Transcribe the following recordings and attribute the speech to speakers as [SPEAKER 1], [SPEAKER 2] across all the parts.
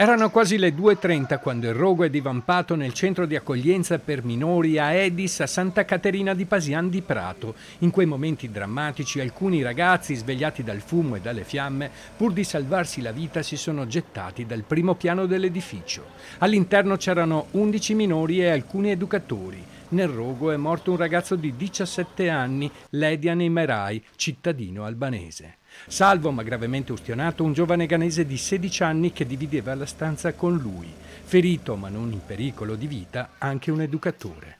[SPEAKER 1] Erano quasi le 2.30 quando il rogo è divampato nel centro di accoglienza per minori a Edis a Santa Caterina di Pasian di Prato. In quei momenti drammatici alcuni ragazzi, svegliati dal fumo e dalle fiamme, pur di salvarsi la vita si sono gettati dal primo piano dell'edificio. All'interno c'erano 11 minori e alcuni educatori. Nel rogo è morto un ragazzo di 17 anni, Ledian Imerai, cittadino albanese. Salvo ma gravemente ustionato un giovane ganese di 16 anni che divideva la stanza con lui. Ferito ma non in pericolo di vita anche un educatore.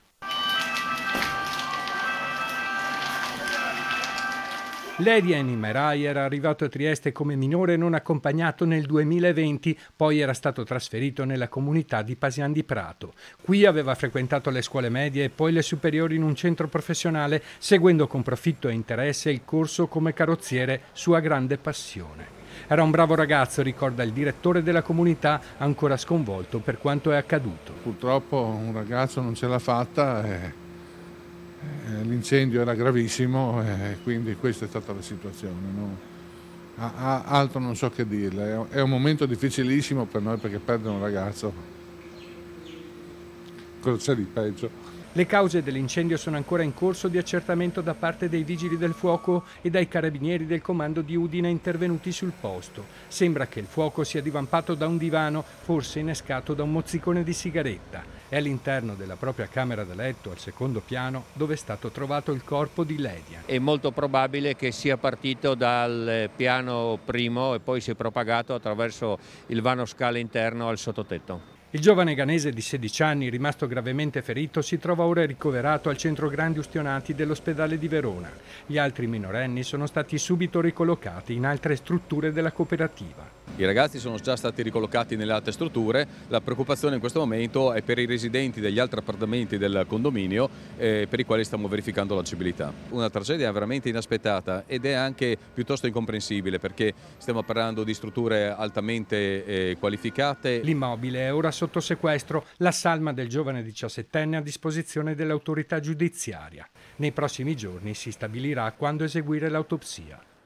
[SPEAKER 1] Lady Annie Merai era arrivato a Trieste come minore non accompagnato nel 2020, poi era stato trasferito nella comunità di Pasian di Prato. Qui aveva frequentato le scuole medie e poi le superiori in un centro professionale, seguendo con profitto e interesse il corso come carrozziere, sua grande passione. Era un bravo ragazzo, ricorda il direttore della comunità, ancora sconvolto per quanto è accaduto. Purtroppo un ragazzo non ce l'ha fatta. E eh, l'incendio era gravissimo eh, e quindi questa è stata la situazione. No? altro non so che dirle, è un momento difficilissimo per noi perché perdere un ragazzo, cosa c'è di peggio? Le cause dell'incendio sono ancora in corso di accertamento da parte dei vigili del fuoco e dai carabinieri del comando di Udine intervenuti sul posto. Sembra che il fuoco sia divampato da un divano, forse innescato da un mozzicone di sigaretta. È all'interno della propria camera da letto, al secondo piano, dove è stato trovato il corpo di Ledia. È molto probabile che sia partito dal piano primo e poi si è propagato attraverso il vano scale interno al sottotetto. Il giovane ganese di 16 anni, rimasto gravemente ferito, si trova ora ricoverato al centro Grandi Ustionati dell'ospedale di Verona. Gli altri minorenni sono stati subito ricollocati in altre strutture della cooperativa.
[SPEAKER 2] I ragazzi sono già stati ricollocati nelle altre strutture, la preoccupazione in questo momento è per i residenti degli altri appartamenti del condominio eh, per i quali stiamo verificando l'agibilità. Una tragedia veramente inaspettata ed è anche piuttosto incomprensibile perché stiamo parlando di strutture altamente eh, qualificate. L'immobile è ora sotto sequestro,
[SPEAKER 1] la salma del giovane 17enne a disposizione dell'autorità giudiziaria. Nei prossimi giorni si stabilirà quando eseguire l'autopsia.